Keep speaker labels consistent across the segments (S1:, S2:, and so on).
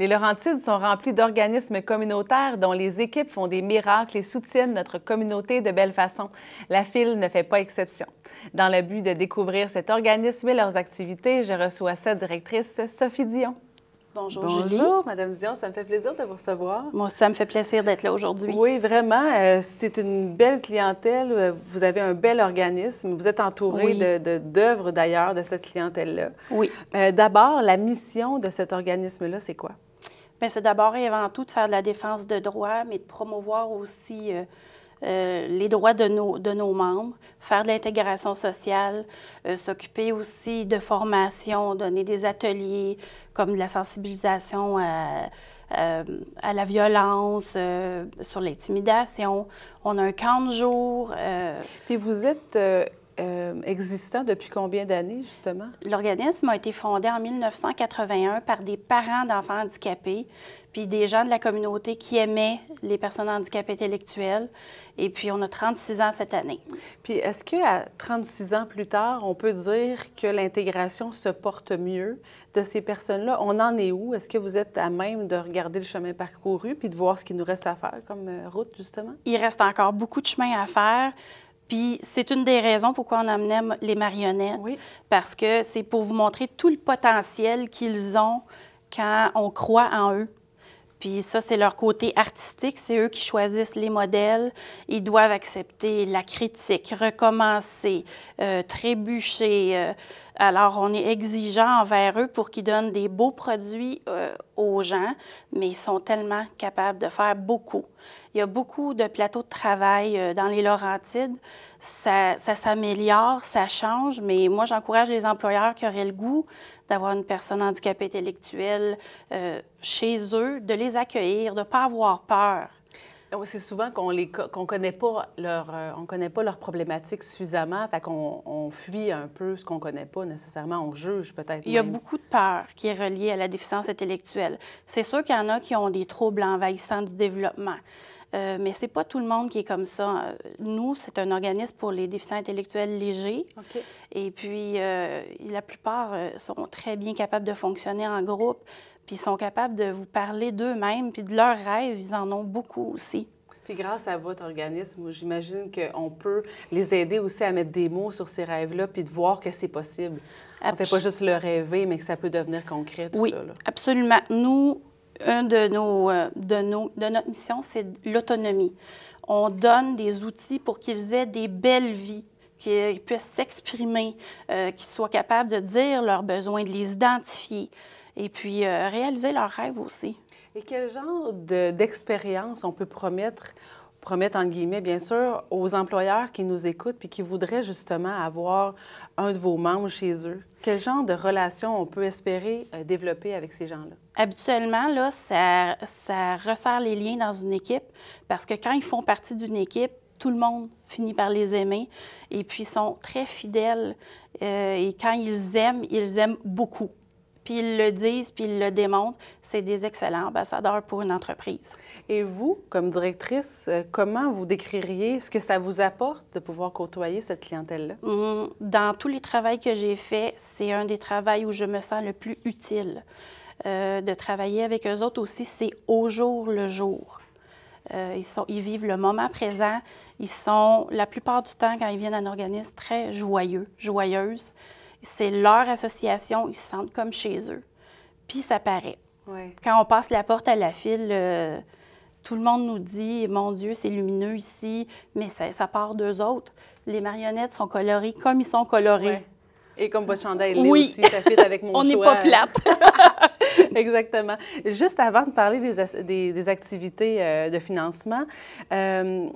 S1: Les Laurentides sont remplies d'organismes communautaires dont les équipes font des miracles et soutiennent notre communauté de belle façon. La file ne fait pas exception. Dans le but de découvrir cet organisme et leurs activités, je reçois sa directrice, Sophie Dion. Bonjour, Bonjour, Madame Dion, ça me fait plaisir de vous recevoir. Moi, ça me fait plaisir d'être là aujourd'hui. Oui, vraiment, euh, c'est une belle clientèle. Euh, vous avez un bel organisme. Vous êtes entouré d'œuvres d'ailleurs de cette clientèle-là. Oui. Euh, d'abord, la mission de cet organisme-là, c'est quoi?
S2: Bien, c'est d'abord et avant tout de faire de la défense de droits, mais de promouvoir aussi euh, les droits de nos, de nos membres, faire de l'intégration sociale, euh, s'occuper aussi de formation, donner des ateliers comme de la sensibilisation à, euh, la violence, sur l'intimidation. On a un camp de jour. Puis vous êtes euh, existant depuis combien d'années, justement? L'organisme a été fondé en 1981 par des parents d'enfants handicapés, puis des gens de la communauté qui aimaient les personnes handicapées intellectuelles. Et puis, on a 36 ans cette année. Puis, est-ce qu'à 36 ans plus tard, on peut dire que
S1: l'intégration se porte mieux de ces personnes-là? On en est où? Est-ce que vous êtes à même de regarder le chemin parcouru puis de voir ce qu'il nous reste à faire comme euh, route, justement?
S2: Il reste encore beaucoup de chemin à faire. Puis c'est une des raisons pourquoi on amenait les marionnettes, parce que c'est pour vous montrer tout le potentiel qu'ils ont quand on croit en eux. Puis ça, c'est leur côté artistique, c'est eux qui choisissent les modèles. Ils doivent accepter la critique, recommencer, euh, trébucher, euh, alors, on est exigeant envers eux pour qu'ils donnent des beaux produits euh, aux gens, mais ils sont tellement capables de faire beaucoup. Il y a beaucoup de plateaux de travail euh, dans les Laurentides. Ça, s'améliore, ça change, mais moi, j'encourage les employeurs qui auraient le goût d'avoir une personne handicapée intellectuelle euh, chez eux, de les accueillir, de ne pas avoir peur.
S1: Ah c'est souvent qu'on les connaît pas leur euh, on connaît pas leurs problématiques suffisamment, fait qu'on fuit un peu ce qu'on connaît pas nécessairement, on juge peut-être. Il y a beaucoup
S2: de peur qui est reliée à la déficience intellectuelle. C'est sûr qu'il y en a qui ont des troubles envahissants du développement. Mais euh, mais c'est pas tout le monde qui est comme ça. Euh, nous, c'est un organisme pour les déficients intellectuels légers. Et puis, euh, la plupart sont très bien capables de fonctionner en groupe, puis sont capables de vous parler d'eux-mêmes, puis de leurs rêves. Ils en ont beaucoup aussi.
S1: Puis grâce à votre organisme, j'imagine qu'on peut les aider aussi à mettre des mots sur ces rêves-là, puis de voir que c'est possible. On ne fait pas juste le rêver, mais que ça peut devenir concret, tout oui, ça. Oui,
S2: absolument. Nous, un de, nos, euh, de, nos, de notre mission, c'est l'autonomie. On donne des outils pour qu'ils aient des belles vies, qu'ils puissent s'exprimer, euh, qu'ils soient capables de dire leurs besoins, de les identifier et puis euh, réaliser leurs rêves aussi. Et
S1: quel genre d'expérience on peut promettre promettre en guillemets, bien sûr, aux employeurs qui nous écoutent puis qui voudraient justement avoir un de vos membres chez eux?
S2: Quel genre de relation on peut espérer euh, développer avec ces gens-là? Habituellement, là, ça, ça resserre les liens dans une équipe parce que quand ils font partie d'une équipe, tout le monde finit par les aimer et puis sont très fidèles. Euh, et quand ils aiment, ils aiment beaucoup puis ils le disent, puis ils le démontrent. C'est des excellents ambassadeurs pour une entreprise. Et vous, comme directrice, euh, comment vous décririez ce que ça
S1: vous apporte de pouvoir côtoyer cette clientèle-là?
S2: Mhm. Dans tous les travaux que j'ai faits, c'est un des travaux où je me sens le plus utile. Euh, de travailler avec eux autres aussi, c'est au jour le jour. Euh, ils, sont, ils vivent le moment présent. Ils sont, la plupart du temps, quand ils viennent à un organisme, très joyeux, joyeuses c'est leur association, ils se sentent comme chez eux. Puis ça paraît. Quand on passe la porte à la file, euh, tout le monde nous dit Mon Dieu, c'est lumineux ici, mais ça, ça part d'eux autres. Les marionnettes sont colorées comme ils sont colorés.
S1: Et comme votre chandail aussi, ça fit avec mon On n'est pas plate.
S2: Exactement. Juste avant de parler
S1: des, activités euh, de financement, euh,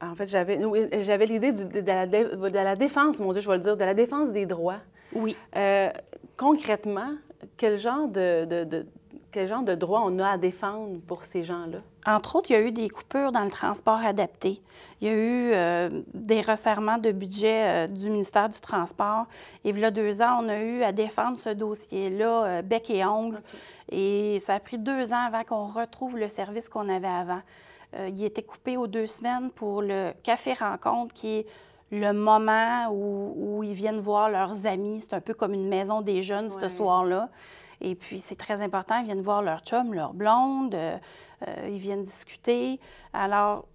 S1: en fait, j'avais l'idée de, de, la défense, mon Dieu, je vais le dire, de la défense des droits. Oui. Euh, concrètement, quel genre de, quel genre de droits on a à défendre
S2: pour ces gens-là? Entre autres, il y a eu des coupures dans le transport adapté. Il y a eu euh, des resserrements de budget euh, du ministère du Transport. Et voilà deux ans, on a eu à défendre ce dossier-là, bec et ongle. Et ça a pris deux ans avant qu'on retrouve le service qu'on avait avant. il était coupé aux deux semaines pour le café rencontre, qui est le moment où, ils viennent voir leurs amis. C'est un peu comme une maison des jeunes ce soir-là. Et puis, c'est très important. Ils viennent voir leur chum, leur blonde. Euh, euh, ils viennent discuter. Alors,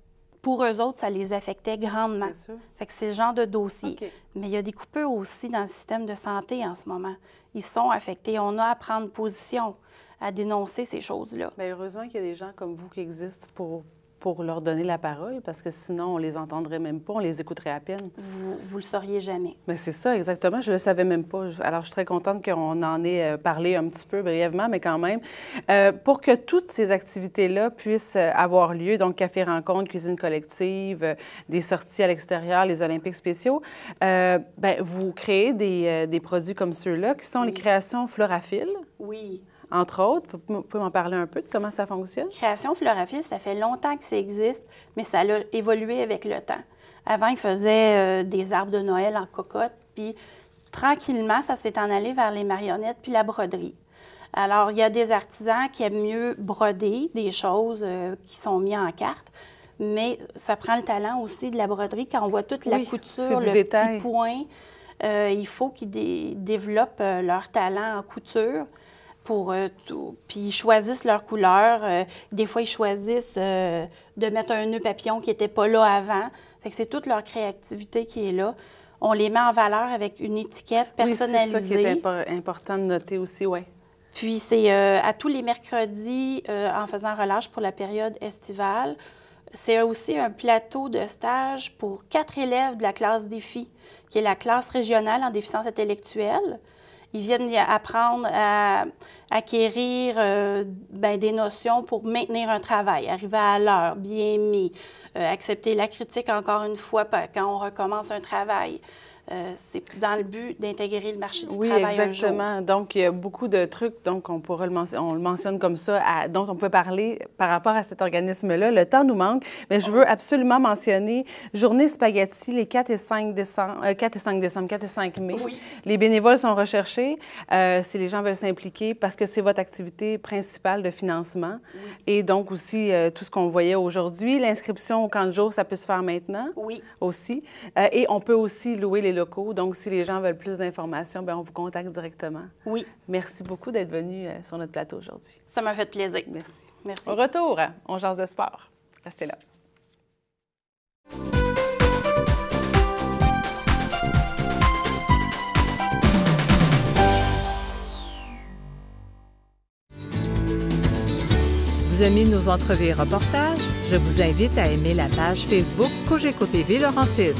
S2: pour eux autres, ça les affectait grandement. Fait que c'est le genre de dossier. Mais il y a des coupures aussi dans le système de santé en ce moment. Ils sont affectés. On a à prendre position, à dénoncer ces choses-là. Bien, heureusement
S1: qu'il y a des gens comme vous qui existent pour pour leur donner la parole, parce que sinon, on les entendrait même pas, on les écouterait à peine.
S2: Vous, vous le sauriez jamais.
S1: Mais ben, c'est ça, exactement. Je le savais même pas. Alors, je suis très contente qu'on en ait euh, parlé un petit peu brièvement, mais quand même. Euh, pour que toutes ces activités-là puissent euh, avoir lieu, donc café rencontre, cuisine collective, des sorties à l'extérieur, les Olympiques spéciaux, ben, vous créez des, des produits comme ceux-là,
S2: qui sont les créations Oui, Oui entre autres. Vous pouvez m'en parler un peu de comment ça fonctionne? Création floraphile, ça fait longtemps que ça existe, mais ça a évolué avec le temps. Avant, ils faisaient euh, des arbres de Noël en cocotte, puis tranquillement, ça s'est en allé vers les marionnettes puis la broderie. Alors, il y a des artisans qui aiment mieux broder des choses euh, qui sont mises en carte, mais ça prend le talent aussi de la broderie. Quand on voit toute la couture, le petit point, euh, il faut qu'ils développent leur talent en couture. Euh, puis ils choisissent leur couleur. Euh, des fois, ils choisissent euh, de mettre un nœud papillon qui n'était pas là avant. Fait que c'est toute leur créativité qui est là. On les met en valeur avec une étiquette personnalisée. c'est important de noter aussi, oui. Puis c'est à tous les mercredis en faisant relâche pour la période estivale. C'est aussi un plateau de stage pour quatre élèves de la classe défi, qui est la classe régionale en déficience intellectuelle. Ils viennent apprendre à acquérir euh, ben, des notions pour maintenir un travail, arriver à l'heure, bien mis, euh, accepter la critique encore une fois quand on recommence un travail. Euh, c'est dans le but d'intégrer le marché du travail. Oui, exactement.
S1: Donc, il y a beaucoup de trucs, donc on pourrait le, on le mentionne comme ça. donc, on peut parler par rapport à cet organisme-là. Le temps nous manque, mais je veux absolument mentionner Journée Spaghetti les 4 et 5 décembre, 4 euh, et 5 décembre, 4 et 5 mai. Les bénévoles sont recherchés euh, si les gens veulent s'impliquer parce que c'est votre activité principale de financement. Et donc aussi, tout ce qu'on voyait aujourd'hui, l'inscription au camp de jour, ça peut se faire maintenant. Oui. Aussi. et on peut aussi louer les donc, si les gens veulent plus d'informations, ben, on vous contacte directement. Oui. Merci beaucoup d'être venu euh, sur notre plateau aujourd'hui. Ça m'a fait plaisir. Merci. Merci. Au retour, hein. on jase de sport. Restez là. Vous aimez nos entrevues et reportages? Je vous invite à aimer la page Facebook Cogeco TV Laurentide.